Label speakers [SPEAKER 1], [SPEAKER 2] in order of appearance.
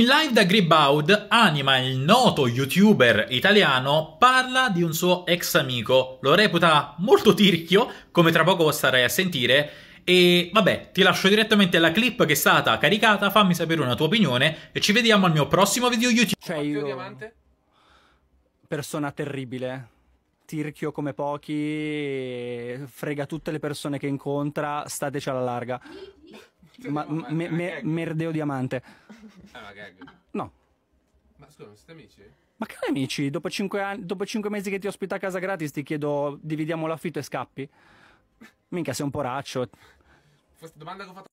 [SPEAKER 1] In live da Gribaud, Anima, il noto youtuber italiano, parla di un suo ex amico, lo reputa molto tirchio, come tra poco starai a sentire, e vabbè, ti lascio direttamente la clip che è stata caricata, fammi sapere una tua opinione e ci vediamo al mio prossimo video YouTube. Cioè io...
[SPEAKER 2] Persona terribile, tirchio come pochi, frega tutte le persone che incontra, stateci alla larga ma, me, me, merdeo diamante. Ah, no.
[SPEAKER 3] Ma scusa, non siete amici? Ma
[SPEAKER 2] che amici? Dopo 5, anni, dopo 5 mesi che ti ospita a casa gratis ti chiedo dividiamo l'affitto e scappi? Minchia, sei un poraccio.
[SPEAKER 4] Questa domanda che ho fatto